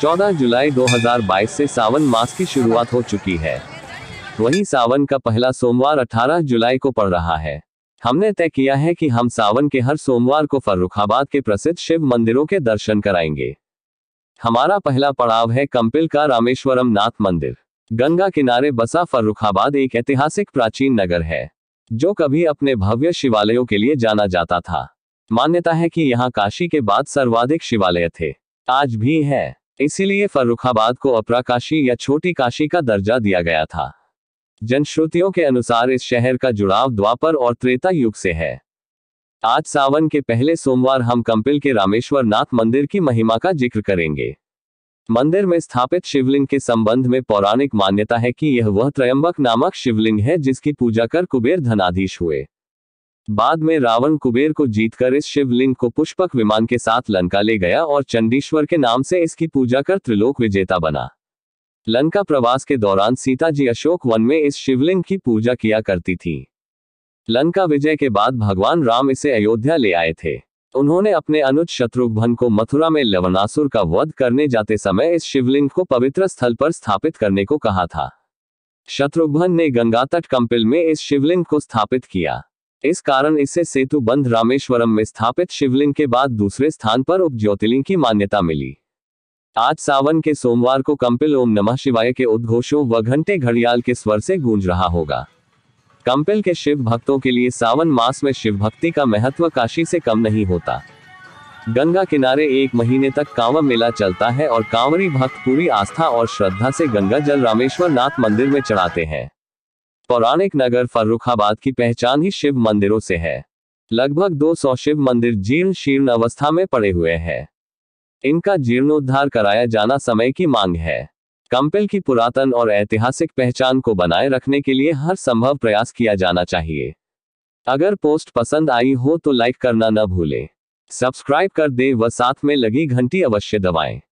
14 जुलाई 2022 से सावन मास की शुरुआत हो चुकी है वही सावन का पहला सोमवार 18 जुलाई को पड़ रहा है हमने तय किया है कि हम सावन के हर सोमवार को फर्रुखाबाद के प्रसिद्ध शिव मंदिरों के दर्शन कराएंगे हमारा पहला पड़ाव है कंपिल का रामेश्वरम नाथ मंदिर गंगा किनारे बसा फर्रुखाबाद एक ऐतिहासिक प्राचीन नगर है जो कभी अपने भव्य शिवालयों के लिए जाना जाता था मान्यता है कि यहाँ काशी के बाद सर्वाधिक शिवालय थे आज भी है इसीलिए फर्रुखाबाद को अपरा काशी या छोटी काशी का दर्जा दिया गया था जनश्रुतियों के अनुसार इस शहर का जुड़ाव द्वापर और त्रेता युग से है आज सावन के पहले सोमवार हम कंपिल के रामेश्वर नाथ मंदिर की महिमा का जिक्र करेंगे मंदिर में स्थापित शिवलिंग के संबंध में पौराणिक मान्यता है कि यह वह त्रयंबक नामक शिवलिंग है जिसकी पूजा कर कुबेर धनाधीश हुए बाद में रावण कुबेर को जीतकर इस शिवलिंग को पुष्पक विमान के साथ लंका ले गया और चंडीश्वर के नाम से इसकी पूजा कर त्रिलोक विजेता बना लंका प्रवास के दौरान सीता जी अशोक वन में इस शिवलिंग की पूजा किया करती थी लंका विजय के बाद भगवान राम इसे अयोध्या ले आए थे उन्होंने अपने अनुज शत्रुघ्न को मथुरा में लवनासुर का वध करने जाते समय इस शिवलिंग को पवित्र स्थल पर स्थापित करने को कहा था शत्रुघ्न ने गंगा तट कंपिल में इस शिवलिंग को स्थापित किया इस कारण इसे सेतु बंध रामेश्वरम में स्थापित शिवलिंग के बाद दूसरे स्थान पर उप ज्योतिलिंग की मान्यता मिली आज सावन के सोमवार को कंपिल ओम नमः शिवाय के उद्घोषों व घंटे घड़ियाल के स्वर से गूंज रहा होगा कंपिल के शिव भक्तों के लिए सावन मास में शिव भक्ति का महत्व काशी से कम नहीं होता गंगा किनारे एक महीने तक कांवर मेला चलता है और कांवरी भक्त पूरी आस्था और श्रद्धा से गंगा जल रामेश्वर नाथ मंदिर में चढ़ाते हैं पौराणिक नगर फर्रुखाबाद की पहचान ही शिव मंदिरों से है लगभग 200 शिव मंदिर जीर्ण शीर्ण अवस्था में पड़े हुए हैं इनका जीर्णोद्धार कराया जाना समय की मांग है कंपिल की पुरातन और ऐतिहासिक पहचान को बनाए रखने के लिए हर संभव प्रयास किया जाना चाहिए अगर पोस्ट पसंद आई हो तो लाइक करना न भूलें सब्सक्राइब कर दें व साथ में लगी घंटी अवश्य दबाएं